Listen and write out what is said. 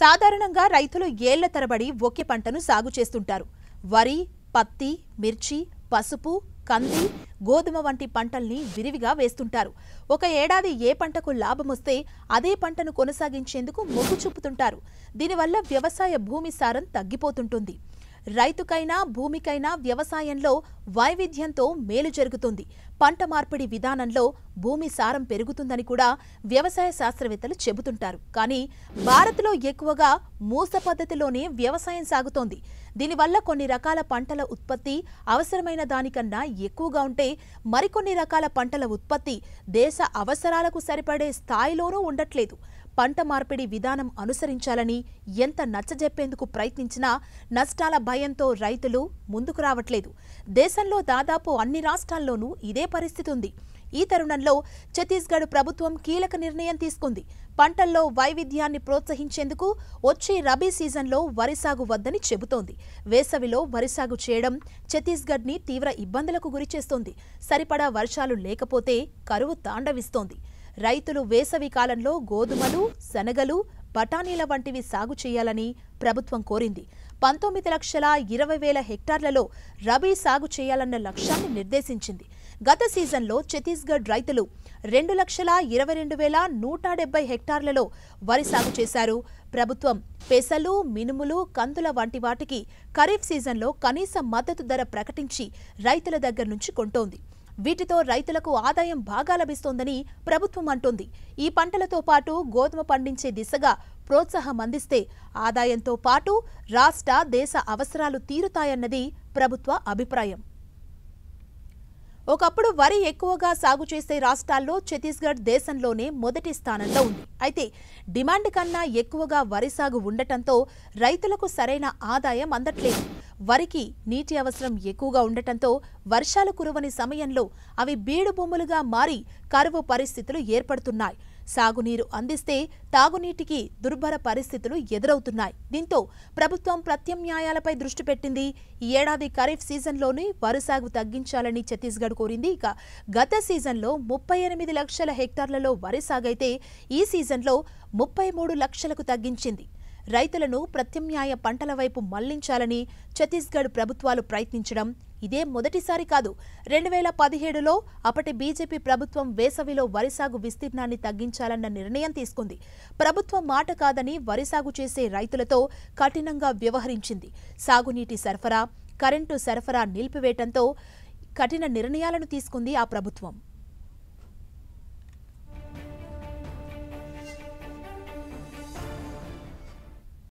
సాధారణంగా రైతులు ఏళ్ల తరబడి ఒకే పంటను సాగు చేస్తుంటారు వరి పత్తి మిర్చి పసుపు కంది గోధుమ వంటి పంటల్ని విరివిగా వేస్తుంటారు ఒక ఏడాది ఏ పంటకు లాభమొస్తే అదే పంటను కొనసాగించేందుకు మొగ్గు చూపుతుంటారు దీనివల్ల వ్యవసాయ భూమి సారం తగ్గిపోతుంటుంది రైతుకైనా భూమికైనా వ్యవసాయంలో వైవిధ్యంతో మేలు జరుగుతుంది పంట మార్పిడి విధానంలో భూమి సారం పెరుగుతుందని కూడా వ్యవసాయ శాస్త్రవేత్తలు చెబుతుంటారు కానీ భారత్లో ఎక్కువగా మూస పద్ధతిలోనే వ్యవసాయం సాగుతోంది దీనివల్ల కొన్ని రకాల పంటల ఉత్పత్తి అవసరమైన దానికన్నా ఎక్కువగా ఉంటే మరికొన్ని రకాల పంటల ఉత్పత్తి దేశ అవసరాలకు సరిపడే స్థాయిలోనూ ఉండట్లేదు పంట మార్పిడి విధానం అనుసరించాలని ఎంత నచ్చజెప్పేందుకు ప్రయత్నించినా నష్టాల భయంతో రైతులు ముందుకు రావట్లేదు దేశంలో దాదాపు అన్ని రాష్ట్రాల్లోనూ ఇదే పరిస్థితి ఉంది ఈ తరుణంలో ఛత్తీస్గఢ్ ప్రభుత్వం కీలక నిర్ణయం తీసుకుంది పంటల్లో వైవిధ్యాన్ని ప్రోత్సహించేందుకు వచ్చే రబీ సీజన్లో వరి సాగు వద్దని చెబుతోంది వేసవిలో వరి సాగు చేయడం ఛత్తీస్గఢ్ని తీవ్ర ఇబ్బందులకు గురిచేస్తోంది సరిపడా వర్షాలు లేకపోతే కరువు తాండవిస్తోంది రైతులు వేసవి కాలంలో గోధుమలు శనగలు బఠానీల వంటివి సాగు చేయాలని ప్రభుత్వం కోరింది పంతొమ్మిది లక్షల ఇరవై వేల హెక్టార్లలో రబీ సాగు చేయాలన్న లక్ష్యాన్ని నిర్దేశించింది గత సీజన్లో ఛత్తీస్గఢ్ రైతులు రెండు లక్షల ఇరవై రెండు వేల నూట డెబ్బై హెక్టార్లలో వరి సాగు చేశారు ప్రభుత్వం పెసలు మినుములు కందుల వంటి వాటికి ఖరీఫ్ సీజన్లో కనీస మద్దతు ధర ప్రకటించి రైతుల దగ్గర నుంచి కొంటోంది వీటితో రైతులకు ఆదాయం బాగా లభిస్తోందని ప్రభుత్వం అంటోంది ఈ పంటలతో పాటు గోధుమ పండించే దిశగా ప్రోత్సాహం అందిస్తే ఆదాయంతో పాటు రాష్ట్ర దేశ అవసరాలు తీరుతాయన్నది ప్రభుత్వ అభిప్రాయం ఒకప్పుడు వరి ఎక్కువగా సాగు చేసే రాష్ట్రాల్లో ఛత్తీస్గఢ్ దేశంలోనే మొదటి స్థానంలో ఉంది అయితే డిమాండ్ కన్నా ఎక్కువగా వరి సాగు ఉండటంతో రైతులకు సరైన ఆదాయం అందట్లేదు వరికి నీటి అవసరం ఎక్కువగా ఉండటంతో వర్షాలు కురవని సమయంలో అవి బీడు భూములుగా మారి కరువు పరిస్థితులు ఏర్పడుతున్నాయి సాగునీరు అందిస్తే తాగునీటికి దుర్భర పరిస్థితులు ఎదురవుతున్నాయి దీంతో ప్రభుత్వం ప్రత్యామ్నాయాలపై దృష్టి పెట్టింది ఈ ఏడాది ఖరీఫ్ సీజన్లోనే వరి సాగు తగ్గించాలని ఛత్తీస్గఢ్ కోరింది ఇక గత సీజన్లో ముప్పై ఎనిమిది లక్షల హెక్టార్లలో వరి సాగైతే ఈ సీజన్లో ముప్పై మూడు లక్షలకు తగ్గించింది రైతులను ప్రత్యామ్నాయ పంటల వైపు మళ్లించాలని ఛత్తీస్గఢ్ ప్రభుత్వాలు ప్రయత్నించడం ఇదే మొదటిసారి కాదు రెండు వేల పదిహేడులో అప్పటి బీజేపీ ప్రభుత్వం వేసవిలో వరిసాగు విస్తీర్ణాన్ని తగ్గించాలన్న నిర్ణయం తీసుకుంది ప్రభుత్వం మాట కాదని వరిసాగు చేసే రైతులతో కఠినంగా వ్యవహరించింది సాగునీటి సరఫరా కరెంటు సరఫరా నిలిపివేయటంతో కఠిన నిర్ణయాలను తీసుకుంది ఆ ప్రభుత్వం